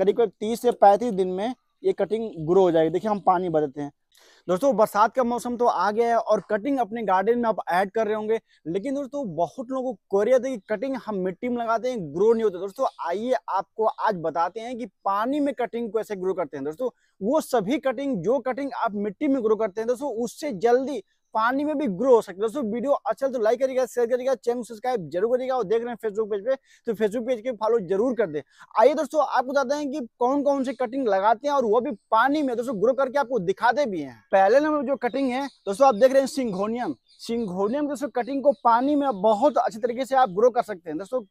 करीब करीब तीस से पैंतीस दिन में ये कटिंग ग्रो हो जाएगी देखिए हम पानी बदलते हैं दोस्तों बरसात का मौसम तो आ गया है और कटिंग अपने गार्डन में आप ऐड कर रहे होंगे लेकिन दोस्तों बहुत लोगों को कोरिया आती कि कटिंग हम मिट्टी में लगाते हैं ग्रो नहीं होते दोस्तों आइए आपको आज बताते हैं कि पानी में कटिंग को ऐसे ग्रो करते हैं दोस्तों वो सभी कटिंग जो कटिंग आप मिट्टी में ग्रो करते हैं दोस्तों उससे जल्दी पानी में भी ग्रो हो सकते दोस्तों वीडियो अच्छा तो लाइक करेगा शेयर करेगा चैनल सब्सक्राइब जरूर करेगा और देख रहे हैं फेसबुक पेज पे तो फेसबुक पेज के फॉलो जरूर कर दे आइए दोस्तों आपको बताते हैं कि कौन कौन से कटिंग लगाते हैं और वो भी पानी में दोस्तों ग्रो करके आपको दिखाते भी है पहले नंबर जो कटिंग है दोस्तों आप देख रहे हैं सिंघोनियम सिंघोनियम दोस्तों कटिंग को पानी में बहुत अच्छे तरीके से आप ग्रो कर सकते हैं दोस्तों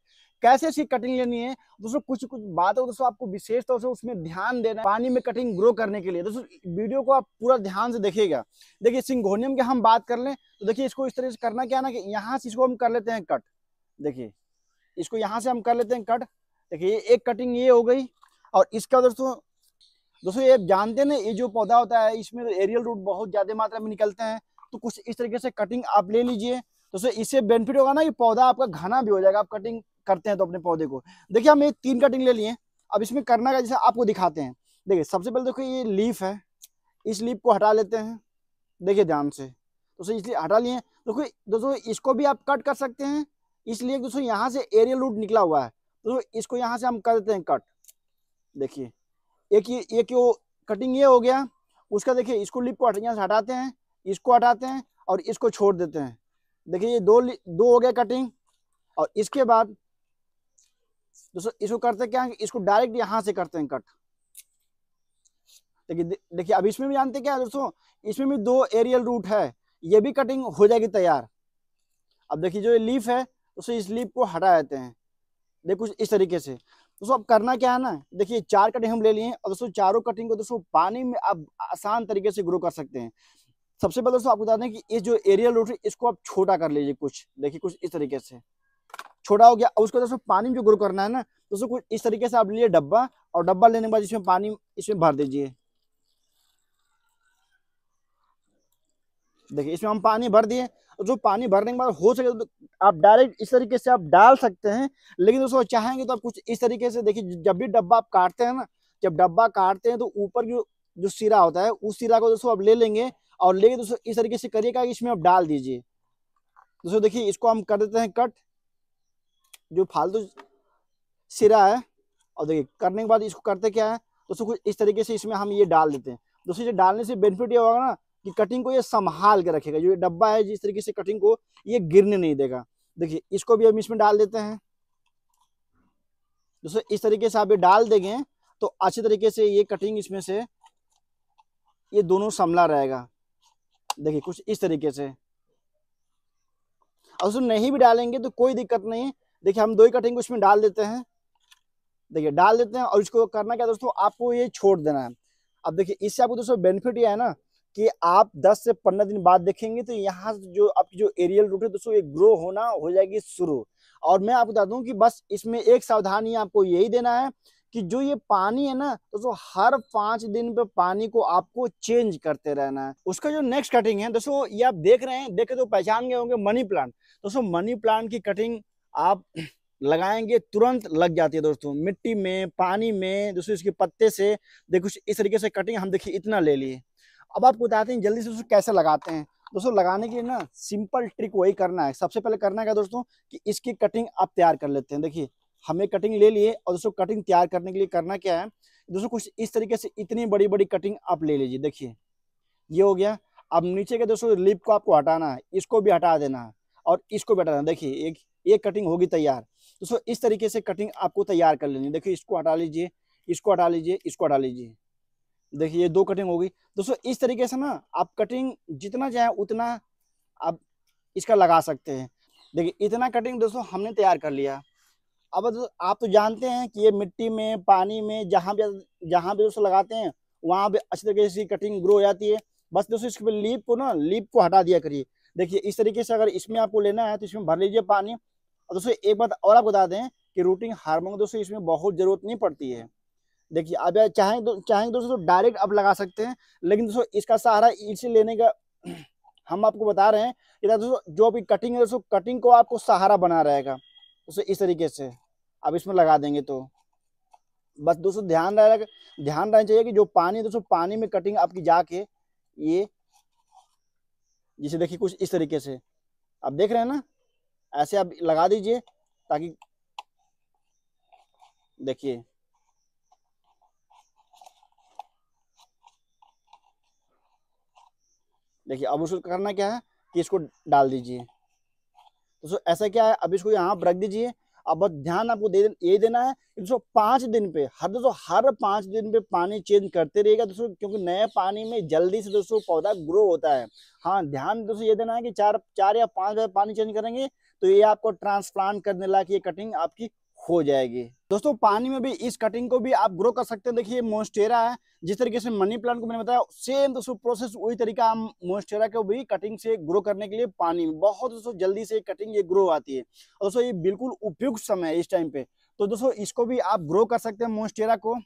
कैसे इसकी कटिंग लेनी है दोस्तों कुछ कुछ बात है दोस्तों आपको विशेष तौर से उसमें ध्यान देना पानी में कटिंग ग्रो करने के लिए दोस्तों वीडियो को आप पूरा ध्यान से देखिएगा देखिए सिंगोनियम की हम बात कर लें तो देखिए इसको इस तरह से करना क्या ना कि यहाँ से इसको हम कर लेते हैं कट देखिए इसको यहाँ से हम कर लेते हैं कट देखिए एक कटिंग ये हो गई और इसका दोस्तों दोस्तों ये जानते हैं ना ये जो पौधा होता है इसमें एरियल तो रूट बहुत ज्यादा मात्रा में निकलते हैं तो कुछ इस तरीके से कटिंग आप ले लीजिए दोस्तों इससे बेनिफिट होगा ना कि पौधा आपका घना भी हो जाएगा आप कटिंग करते हैं तो अपने पौधे को देखिए हम ये तीन कटिंग ले लिए अब इसमें करना का जैसे आपको दिखाते हैं देखिए सबसे पहले देखो ये लीफ है इस लीफ को हटा लेते हैं देखिए ध्यान से दोस्तों इसलिए हटा लिए देखो दोस्तों इसको भी आप कट कर सकते हैं इसलिए दोस्तों यहाँ से एरियल रूट निकला हुआ है दोस्तों इसको यहाँ से हम कर देते हैं कट देखिए एक ये एक यो कटिंग ये हो गया उसका देखिए इसको लिप को यहाँ से हटाते हैं इसको हटाते हैं और इसको छोड़ देते हैं देखिए ये दो दो हो गया कटिंग और इसके बाद दोस्तों इसको करते क्या है इसको डायरेक्ट यहां से करते हैं कट देखिए देखिए अब इसमें भी जानते क्या है दोस्तों इसमें भी दो एरियल रूट है ये भी कटिंग हो जाएगी तैयार अब देखिए जो ये लीफ है उसे इस लीफ को हटा देते हैं देखो इस तरीके से दोस्तों अब करना क्या है ना देखिए चार कटिंग हम ले लिए और दोस्तों चारों कटिंग को दोस्तों पानी में आप आसान तरीके से ग्रो कर सकते हैं सबसे पहले दोस्तों आपको बता दें कि इस जो एरियल रूट है इसको आप छोटा कर लीजिए कुछ देखिए कुछ इस तरीके से छोटा हो गया उसको दोस्तों पानी में जो ग्रो करना है ना दोस्तों कुछ इस तरीके से आप लिए डब्बा और डब्बा लेने के बाद इसमें पानी इसमें भर दीजिए देखिए इसमें हम पानी भर दिए जो पानी भरने के बाद हो सके तो आप डायरेक्ट इस तरीके से आप डाल सकते हैं लेकिन दोस्तों चाहेंगे तो आप कुछ इस तरीके से देखिए जब भी डब्बा आप काटते हैं ना जब डब्बा काटते हैं तो ऊपर जो जो सिरा होता है उस सिरा को दोस्तों आप ले लेंगे और लेके दोस्तों इस तरीके से करिएगा इसमें आप डाल दीजिए दोस्तों देखिए इसको हम कर देते हैं कट जो फालतू सिरा है और देखिए करने के बाद इसको करते क्या है दोस्तों कुछ इस तरीके से इसमें हम ये डाल देते हैं दोस्तों ये डालने से बेनिफिट ये होगा ना कि कटिंग को ये संभाल के रखेगा जो ये डब्बा है जिस तरीके से कटिंग को ये गिरने नहीं देगा देखिए इसको भी हम इसमें डाल देते हैं दोस्तों इस तरीके से आप ये डाल देंगे तो अच्छे तरीके से ये कटिंग इसमें से ये दोनों संभला रहेगा देखिए कुछ इस तरीके से और नहीं भी डालेंगे तो कोई दिक्कत नहीं देखिए हम दो ही कटिंग उसमें डाल देते हैं देखिए डाल देते हैं और इसको करना क्या दोस्तों आपको ये छोड़ देना है अब देखिए इससे आपको दोस्तों बेनिफिट यह है ना कि आप 10 से 15 दिन बाद देखेंगे तो यहाँ जो आपकी जो एरियल रूट है दोस्तों ये ग्रो होना हो जाएगी शुरू और मैं आपको बता दूं कि बस इसमें एक सावधानी आपको यही देना है कि जो ये पानी है ना दोस्तों हर पांच दिन पे पानी को आपको चेंज करते रहना है उसका जो नेक्स्ट कटिंग है दोस्तों ये आप देख रहे हैं देखे तो पहचान गए होंगे मनी प्लांट दोस्तों मनी प्लांट की कटिंग आप लगाएंगे तुरंत लग जाती है दोस्तों मिट्टी में पानी में दोस्तों इसके पत्ते से देखो इस तरीके से कटिंग हम देखिए इतना ले लिए अब आपको बताते हैं जल्दी से उसको कैसे लगाते हैं दोस्तों लगाने के लिए ना सिंपल ट्रिक वही करना है सबसे पहले करना है दोस्तों कि इसकी कटिंग आप तैयार कर लेते हैं देखिए हमें कटिंग ले लिए और दोस्तों कटिंग तैयार करने के लिए करना क्या है दोस्तों कुछ इस तरीके से इतनी बड़ी बड़ी कटिंग आप ले लीजिए देखिए ये हो गया अब नीचे के दोस्तों लिप को आपको हटाना है इसको भी हटा देना है और इसको भी हटाना देखिए एक एक कटिंग होगी तैयार दोस्तों इस तरीके से कटिंग आपको तैयार कर लेनी देखिए इसको हटा लीजिए इसको हटा लीजिए इसको हटा लीजिए देखिए ये दो कटिंग होगी दोस्तों इस तरीके से ना आप कटिंग जितना चाहें उतना आप इसका लगा सकते हैं देखिए इतना कटिंग दोस्तों हमने तैयार कर लिया अब तो आप तो जानते हैं कि ये मिट्टी में पानी में जहाँ भी जहाँ भी दोस्तों लगाते हैं वहाँ पे अच्छी तरीके से कटिंग ग्रो हो जाती है बस दोस्तों इसके लीप को ना लीप को हटा दिया करिए देखिए इस तरीके से अगर इसमें आपको लेना है तो इसमें भर लीजिए पानी और दोस्तों एक बात और आप बता दें कि रूटिंग हार्मोन दोस्तों इसमें बहुत ज़रूरत नहीं पड़ती है देखिए अब चाहें दो, चाहेंगे दोस्तों तो डायरेक्ट आप लगा सकते हैं लेकिन दोस्तों इसका सहारा इसे लेने का हम आपको बता रहे हैं कि दोस्तों जो भी कटिंग है दोस्तों कटिंग को आपको सहारा बना रहेगा दोस्तों इस तरीके से आप इसमें लगा देंगे तो बस दोस्तों ध्यान रहे ध्यान रहना चाहिए कि जो पानी दोस्तों पानी में कटिंग आपकी जाके ये जिसे देखिए कुछ इस तरीके से आप देख रहे हैं ना ऐसे आप लगा दीजिए ताकि देखिए देखिए अब उसको करना क्या है कि इसको डाल दीजिए तो ऐसा क्या है अब इसको यहाँ रख दीजिए अब बस ध्यान आपको दे ये देना है कि दोस्तों पाँच दिन पे हर दोस्तों हर पाँच दिन पे पानी चेंज करते रहेगा दोस्तों क्योंकि नए पानी में जल्दी से दोस्तों पौधा ग्रो होता है हाँ ध्यान दोस्तों ये देना है कि चार चार या पाँच बार पानी चेंज करेंगे तो ये आपको ट्रांसप्लांट करने लायक ये कटिंग आपकी हो जाएगी दोस्तों पानी में भी इस कटिंग को भी आप ग्रो कर सकते हैं देखिए मोस्टेरा है जिस तरीके से मनी प्लांट को मैंने बताया सेम दोस्तों प्रोसेस वही तरीका हम मोस्टेरा के भी कटिंग से ग्रो करने के लिए पानी में बहुत दोस्तों जल्दी से कटिंग ये ग्रो आती है और दोस्तों ये बिल्कुल उपयुक्त समय है इस टाइम पे तो दोस्तों इसको भी आप ग्रो कर सकते हैं मोस्टेरा को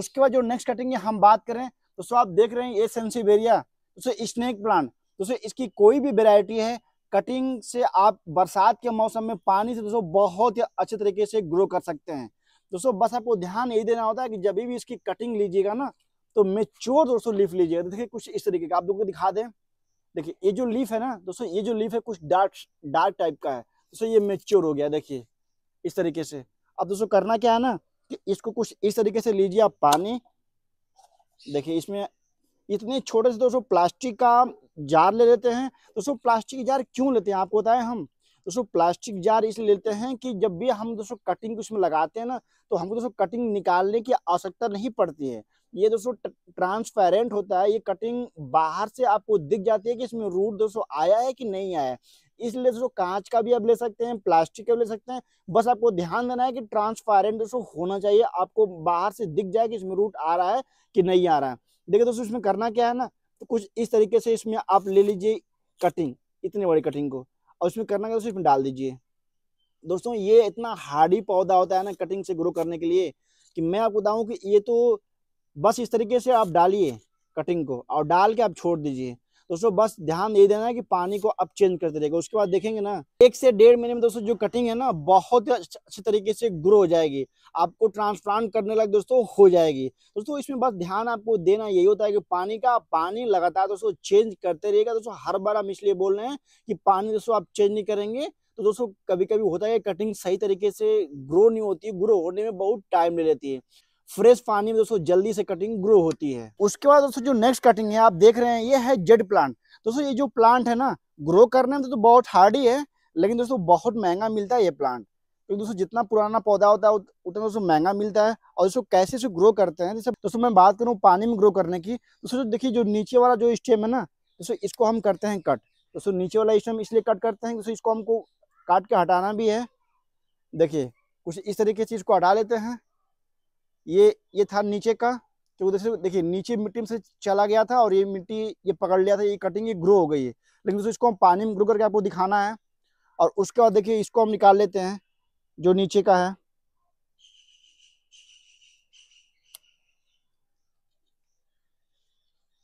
उसके बाद जो नेक्स्ट कटिंग है हम बात करें दोस्तों आप देख रहे हैं ये सेंसिवेरिया दोस्तों स्नेक प्लांट दोस्तों इसकी कोई भी वेरायटी है कटिंग से आप बरसात के मौसम में पानी से दोस्तों बहुत ही अच्छे तरीके से ग्रो कर सकते हैं दोस्तों बस आपको ध्यान यही देना होता है कि जब भी इसकी कटिंग लीजिएगा ना तो मेच्योर दोस्तों लीफ लीजिएगा देखिए कुछ इस तरीके का आप लोग को दिखा दें देखिए ये जो लीफ है ना दोस्तों ये जो लीफ है कुछ डार्क डार्क टाइप का है दोस्तों ये मेच्योर हो गया देखिए इस तरीके से अब दोस्तों करना क्या है ना कि इसको कुछ इस तरीके से लीजिए आप पानी देखिए इसमें इतने छोटे से दोस्तों प्लास्टिक का जार ले लेते हैं दोस्तों प्लास्टिक जार क्यों लेते हैं आपको बताएं हम दोस्तों प्लास्टिक जार इसलिए लेते हैं कि जब भी हम दोस्तों कटिंग उसमें लगाते हैं ना तो हमको दोस्तों कटिंग निकालने की आवश्यकता नहीं पड़ती है ये दोस्तों ट्रांसपेरेंट होता है ये कटिंग बाहर से आपको दिख जाती है कि इसमें रूट दोस्तों आया है कि नहीं आया है इसलिए दोस्तों कांच का भी आप ले सकते हैं प्लास्टिक का भी ले सकते हैं बस आपको ध्यान देना है कि ट्रांसपेरेंट दोस्तों होना चाहिए आपको बाहर से दिख जाए कि इसमें रूट आ रहा है कि नहीं आ रहा है देखिए दोस्तों इसमें करना क्या है ना तो कुछ इस तरीके से इसमें आप ले लीजिए कटिंग इतने बड़ी कटिंग को और इसमें करना क्या दोस्तों इसमें डाल दीजिए दोस्तों ये इतना हार्डी पौधा होता है ना कटिंग से ग्रो करने के लिए कि मैं आपको बताऊं कि ये तो बस इस तरीके से आप डालिए कटिंग को और डाल के आप छोड़ दीजिए दोस्तों बस ध्यान दे देना है कि पानी को अब चेंज करते रहेगा उसके बाद देखेंगे ना एक से डेढ़ महीने में दोस्तों जो कटिंग है ना बहुत ही अच्छे तरीके से ग्रो हो जाएगी आपको ट्रांसप्लांट करने लग दोस्तों हो जाएगी दोस्तों इसमें बस ध्यान आपको देना यही होता है कि पानी का पानी लगातार दोस्तों चेंज करते रहेगा दोस्तों हर बार हम इसलिए बोल रहे हैं कि पानी दोस्तों आप चेंज नहीं करेंगे तो दोस्तों कभी कभी होता है कटिंग सही तरीके से ग्रो नहीं होती ग्रो होने में बहुत टाइम ले लेती है फ्रेश पानी में दोस्तों जल्दी से कटिंग ग्रो होती है उसके बाद दोस्तों जो नेक्स्ट कटिंग है आप देख रहे हैं ये है जेड प्लांट दोस्तों ये जो प्लांट है ना ग्रो करने में तो बहुत हार्ड ही है लेकिन दोस्तों बहुत महंगा मिलता है ये प्लांट क्योंकि दोस्तों जितना पुराना पौधा होता है उतना दोस्तों महंगा मिलता है और दोस्तों कैसे इसे ग्रो करते हैं जैसे दोस्तों मैं बात करूँ पानी में ग्रो करने की दोस्तों देखिए जो नीचे वाला जो स्टेम है ना दोस्तों इसको हम करते हैं कट दोस्तों नीचे वाला स्टेम इसलिए कट करते हैं दोस्तों इसको हमको काट के हटाना भी है देखिए कुछ इस तरीके से इसको हटा लेते हैं ये ये था नीचे का तो उधर से देखिए नीचे मिट्टी में से चला गया था और ये मिट्टी ये पकड़ लिया था ये कटिंग ये ग्रो हो गई है लेकिन दोस्तों इसको हम पानी में ग्रो करके आपको दिखाना है और उसके बाद देखिए इसको हम निकाल लेते हैं जो नीचे का है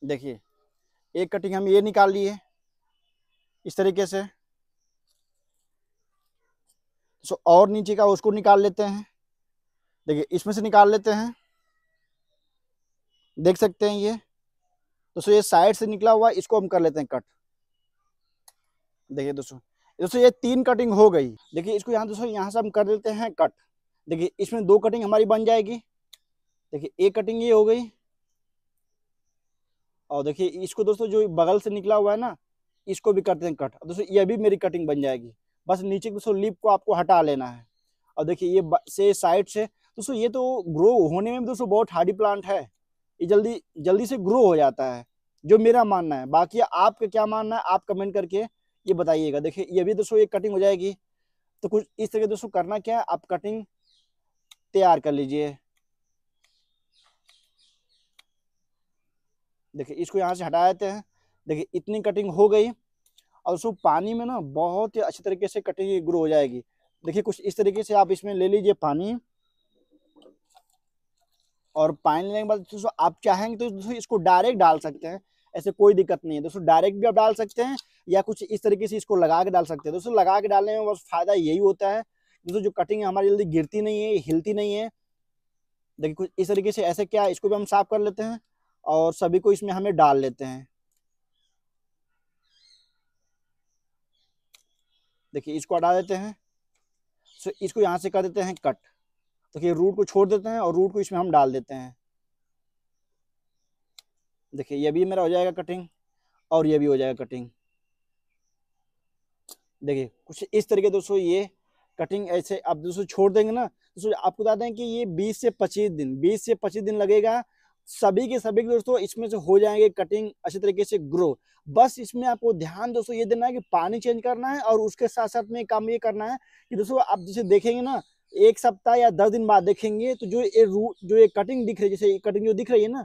देखिए एक कटिंग हम ये निकाल लिए इस तरीके से सो तो और नीचे का उसको निकाल लेते हैं देखिए इसमें से निकाल लेते हैं देख सकते हैं ये दोस्तों ये साइड से निकला हुआ इसको हम कर लेते हैं कट देखिए दोस्तों दोस्तों ये तीन कटिंग हो गई देखिए इसको यहाँ दोस्तों यहाँ से हम कर देते हैं कट देखिए इसमें दो कटिंग हमारी बन जाएगी देखिए एक कटिंग ये हो गई और देखिए इसको दोस्तों जो बगल से निकला हुआ है ना इसको भी करते हैं कट दोस्तों ये भी मेरी कटिंग बन जाएगी बस नीचे दोस्तों लिप को आपको हटा लेना है और देखिए ये से साइड से दोस्तों ये तो ग्रो होने में दोस्तों बहुत हार्डी प्लांट है ये जल्दी जल्दी से ग्रो हो जाता है जो मेरा मानना है बाकी आपका क्या मानना है आप कमेंट करके ये बताइएगा देखिए ये भी दोस्तों ये कटिंग हो जाएगी तो कुछ इस तरह दोस्तों करना क्या है आप कटिंग तैयार कर लीजिए देखिए इसको यहाँ से हटा देते हैं देखिए इतनी कटिंग हो गई और उसको पानी में ना बहुत ही अच्छे तरीके से कटिंग ग्रो हो जाएगी देखिए कुछ इस तरीके से आप इसमें ले लीजिए पानी और पानी लेने के बाद दोस्तों आप चाहेंगे तो दोस्तों इसको डायरेक्ट डाल सकते हैं ऐसे कोई दिक्कत नहीं है दोस्तों डायरेक्ट भी आप डाल सकते हैं या कुछ इस तरीके से इसको लगा के डाल सकते हैं दोस्तों लगा के डालने में बस फायदा यही होता है दोस्तों जो कटिंग है हमारी जल्दी गिरती नहीं है हिलती नहीं है देखिए कुछ इस तरीके से ऐसे क्या इसको भी हम साफ कर लेते हैं और सभी को इसमें हमें डाल लेते हैं देखिए इसको हटा देते हैं सो इसको यहाँ से कर देते हैं कट देखिए तो रूट को छोड़ देते हैं और रूट को इसमें हम डाल देते हैं देखिए ये भी मेरा हो जाएगा कटिंग और ये भी हो जाएगा कटिंग देखिए कुछ इस तरीके दोस्तों ये कटिंग ऐसे आप दोस्तों छोड़ देंगे ना दोस्तों आपको बता दें कि ये 20 से 25 दिन 20 से 25 दिन लगेगा सभी के सभी के दोस्तों इसमें से हो जाएंगे कटिंग अच्छे तरीके से ग्रो बस इसमें आपको ध्यान दोस्तों ये देना है कि पानी चेंज करना है और उसके साथ साथ में काम ये करना है कि दोस्तों आप जैसे देखेंगे ना एक सप्ताह या दस दिन बाद देखेंगे तो जो ये जो ये कटिंग दिख रही है जैसे कटिंग जो दिख रही है ना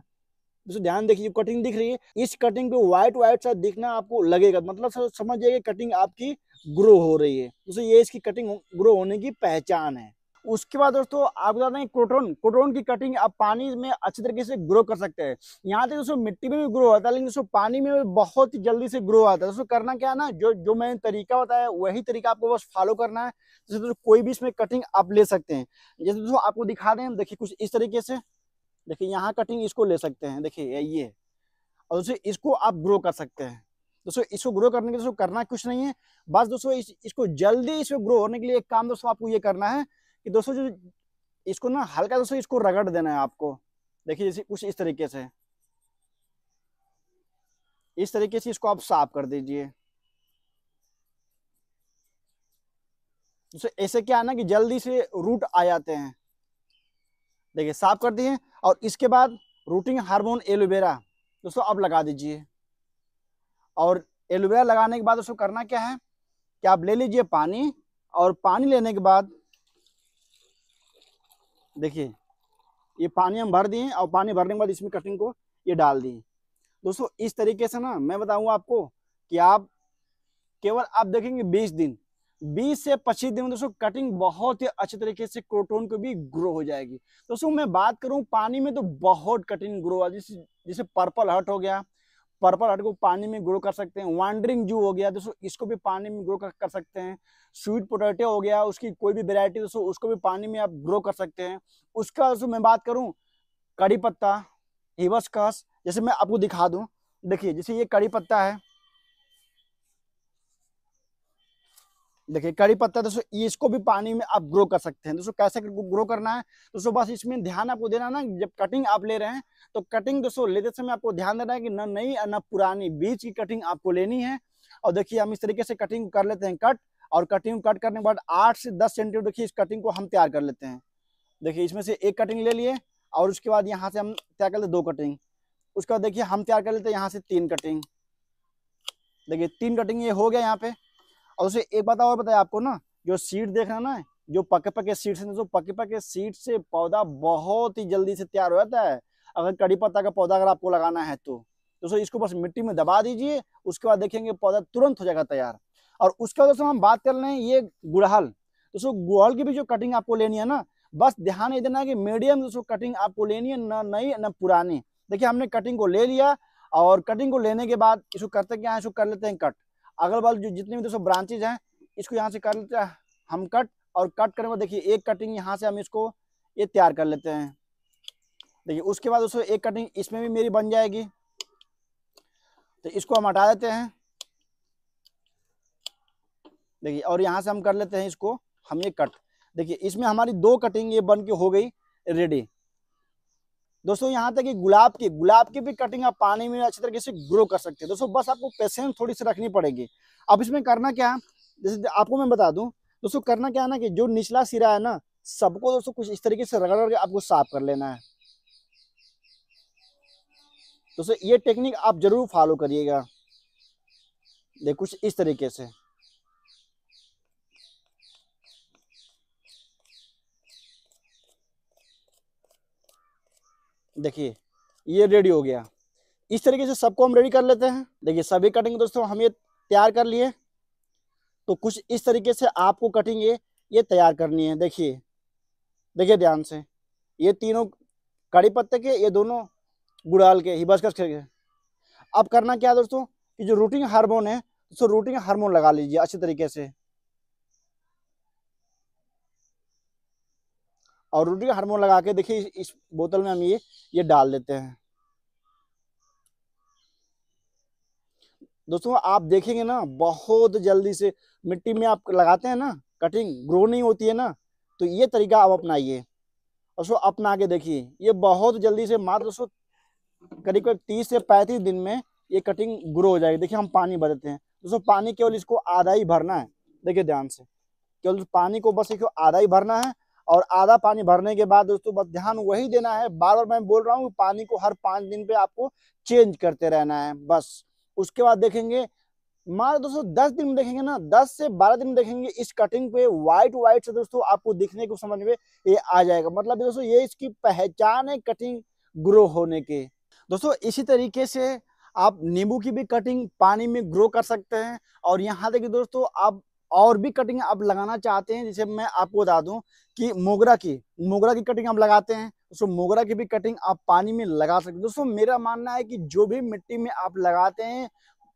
जैसे तो ध्यान देखिए जो कटिंग दिख रही है इस कटिंग पे व्हाइट व्हाइट सा दिखना आपको लगेगा मतलब समझ जाइए कटिंग आपकी ग्रो हो रही है दोस्तों ये इसकी कटिंग ग्रो होने की पहचान है उसके बाद दोस्तों आप बता दें क्रोटोन क्रोटोन की कटिंग आप पानी में अच्छी तरीके से ग्रो कर सकते हैं यहाँ तक दोस्तों मिट्टी में भी ग्रो होता है लेकिन दोस्तों पानी में भी बहुत ही जल्दी से ग्रो आता है दोस्तों करना क्या है ना जो जो मैंने तरीका बताया वही तरीका आपको बस फॉलो करना है जैसे दोस्तों कोई भी इसमें कटिंग आप ले सकते हैं जैसे दोस्तों आपको दिखा दें देखिए कुछ इस तरीके से देखिए यहाँ कटिंग इसको ले सकते हैं देखिए ये और दोस्तों इसको आप ग्रो कर सकते हैं दोस्तों इसको ग्रो करने के लिए दोस्तों करना कुछ नहीं है बस दोस्तों इस, इसको जल्दी इसको ग्रो होने के लिए एक काम दोस्तों आपको ये करना है कि दोस्तों जो इसको ना हल्का दोस्तों इसको रगड़ देना है आपको देखिए जैसे कुछ इस तरीके से इस तरीके से इसको आप साफ कर दीजिए दोस्तों ऐसे क्या है ना कि जल्दी से रूट आ जाते हैं देखिए साफ कर दिए और इसके बाद रूटिंग हार्मोन एलोवेरा दोस्तों आप लगा दीजिए और एलोवेरा लगाने के बाद उसको करना क्या है कि आप ले लीजिए पानी और पानी लेने के बाद देखिए ये पानी हम भर दिए और पानी भरने के बाद इसमें कटिंग को ये डाल दिए दोस्तों इस तरीके से ना मैं बताऊँ आपको कि आप केवल आप देखेंगे बीस दिन बीस से पच्चीस दिन में दोस्तों कटिंग बहुत ही अच्छे तरीके से क्रोटोन को भी ग्रो हो जाएगी दोस्तों मैं बात करूं पानी में तो बहुत कटिंग ग्रो जैसे जैसे पर्पल हट हो गया पर्पल हार्ट को पानी में ग्रो कर सकते हैं वांडरिंग जू हो गया दोस्तों इसको भी पानी में ग्रो कर, कर सकते हैं स्वीट पोटैटो हो गया उसकी कोई भी वेरायटी दोस्तों उसको भी पानी में आप ग्रो कर सकते हैं उसका दोस्तों मैं बात करूँ कड़ी पत्ता हिवस कस जैसे मैं आपको दिखा दूँ देखिए जैसे ये कड़ी पत्ता है देखिए कड़ी पत्ता दोस्तों इसको भी पानी में आप ग्रो कर सकते हैं दोस्तों कैसे ग्रो करना है दोस्तों बस इसमें ध्यान आपको देना ना जब कटिंग आप ले रहे हैं तो कटिंग दोस्तों लेते समय आपको ध्यान देना है कि न नई और न पुरानी बीज की कटिंग आपको लेनी है और देखिए हम इस तरीके से कटिंग कर लेते हैं कट और कटिंग कट करने के बाद आठ से दस सेंटीमीटर देखिए इस कटिंग को हम तैयार कर लेते हैं देखिए इसमें से एक कटिंग ले लिए और उसके बाद यहाँ से हम तैयार कर लेते दो कटिंग उसके बाद देखिए हम तैयार कर लेते हैं यहाँ से तीन कटिंग देखिए तीन कटिंग ये हो गया यहाँ पे और उसे एक बात और बताया आपको ना जो सीड देखना ना जो पके पके सीड से जो पके पके सीड से पौधा बहुत ही जल्दी से तैयार हो जाता है अगर कड़ी पत्ता का पौधा अगर आपको लगाना है तो दोस्तों इसको बस मिट्टी में दबा दीजिए उसके बाद देखेंगे पौधा तुरंत हो जाएगा तैयार और उसके बाद दोस्तों हम बात कर रहे हैं ये गुड़हल दोस्तों गुड़हल की भी जो कटिंग आपको लेनी है ना बस ध्यान ये देना है कि मीडियम दोस्तों कटिंग आपको लेनी है ना नई ना पुरानी देखिए हमने कटिंग को ले लिया और कटिंग को लेने के बाद इसको करते क्या है इसको कर लेते हैं कट अगल बगल जो जितने भी दोस्तों ब्रांचेज हैं इसको यहाँ से कर लेते हैं हम कट और कट करने के बाद देखिए एक कटिंग यहाँ से हम इसको ये तैयार कर लेते हैं देखिए उसके बाद दोस्तों एक कटिंग इसमें भी मेरी बन जाएगी तो इसको हम हटा देते हैं देखिए और यहाँ से हम कर लेते हैं इसको हम ये कट देखिए इसमें हमारी दो कटिंग ये बन के हो गई रेडी दोस्तों यहाँ तक कि गुलाब की गुलाब की भी कटिंग आप पानी में अच्छी तरीके से ग्रो कर सकते हैं दोस्तों बस आपको पेशेंस थोड़ी सी रखनी पड़ेगी अब इसमें करना क्या है जैसे आपको मैं बता दूं दोस्तों करना क्या है ना कि जो निचला सिरा है ना सबको दोस्तों कुछ इस तरीके से रगड़ रगड़ आपको साफ कर लेना है दोस्तों ये टेक्निक आप जरूर फॉलो करिएगा देखो कुछ इस तरीके से देखिए ये रेडी हो गया इस तरीके से सबको हम रेडी कर लेते हैं देखिए सभी कटिंग दोस्तों हम ये तैयार कर लिए तो कुछ इस तरीके से आपको कटिंग ये ये तैयार करनी है देखिए देखिए ध्यान से ये तीनों कड़ी पत्ते के ये दोनों गुड़ाल के हिबसकस के अब करना क्या दोस्तों कि जो रूटिंग हार्मोन है तो रूटिंग हार्मोन लगा लीजिए अच्छे तरीके से और रूटी का हार्मोन लगा के देखिए इस बोतल में हम ये ये डाल देते हैं दोस्तों आप देखेंगे ना बहुत जल्दी से मिट्टी में आप लगाते हैं ना कटिंग ग्रो नहीं होती है ना तो ये तरीका आप अपनाइए और सो अपना के देखिए ये बहुत जल्दी से मात्र दोस्तों करीब करीब तीस से पैंतीस दिन में ये कटिंग ग्रो हो जाएगी देखिए हम पानी बदलते हैं दोस्तों पानी केवल इसको आधा ही भरना है देखिए ध्यान से केवल पानी को बस एक आधा ही भरना है और आधा पानी भरने के बाद दोस्तों बस ध्यान वही देना है बार बार मैं बोल रहा हूँ पानी को हर पाँच दिन पे आपको चेंज करते रहना है बस उसके बाद देखेंगे मार दोस्तों दस दिन में देखेंगे ना दस से बारह दिन देखेंगे इस कटिंग पे व्हाइट व्हाइट से दोस्तों आपको दिखने को समझ में ये आ जाएगा मतलब दोस्तों ये इसकी पहचान है कटिंग ग्रो होने के दोस्तों इसी तरीके से आप नींबू की भी कटिंग पानी में ग्रो कर सकते हैं और यहाँ देखिए दोस्तों आप और भी कटिंग आप लगाना चाहते हैं जैसे मैं आपको बता दूं कि मोगरा की मोगरा की कटिंग आप लगाते हैं दोस्तों मोगरा की भी कटिंग आप पानी में लगा सकते हैं दोस्तों मेरा मानना है कि जो भी मिट्टी में आप लगाते हैं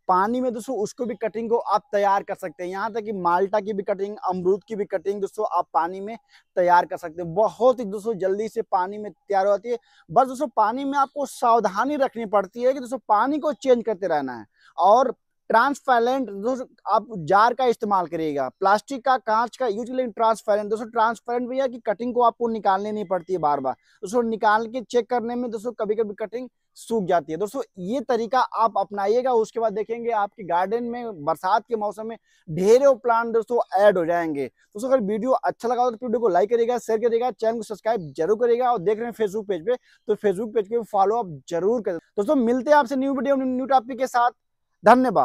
पानी में दोस्तों उसको भी कटिंग को आप तैयार कर सकते हैं यहाँ तक कि माल्टा की भी कटिंग अमरूद की भी कटिंग दोस्तों आप पानी में तैयार कर सकते हैं बहुत ही दोस्तों जल्दी से पानी में तैयार होती है बस दोस्तों पानी में आपको सावधानी रखनी पड़ती है कि दोस्तों पानी को चेंज करते रहना है और ट्रांसपेरेंट दोस्तों आप जार का इस्तेमाल करिएगा प्लास्टिक का कांच का यूज लेकिन ट्रांसपेरेंट दोस्तों ट्रांसपेरेंट भैया कि कटिंग को आपको निकालने नहीं पड़ती है बार बार दोस्तों निकाल के चेक करने में दोस्तों कभी कभी कटिंग सूख जाती है दोस्तों ये तरीका आप अपनाइएगा उसके बाद देखेंगे आपके गार्डन में बरसात के मौसम में ढेरों प्लांट दोस्तों ऐड हो जाएंगे दोस्तों अगर वीडियो अच्छा लगा तो वीडियो को लाइक करिएगा शेयर करिएगा चैनल को सब्सक्राइब जरूर करिएगा और देख रहे हैं फेसबुक पेज पे तो फेसबुक पेज पे फॉलो अप जरूर करें दोस्तों मिलते हैं आपसे न्यू वीडियो न्यू टॉपिक के साथ धन्यवाद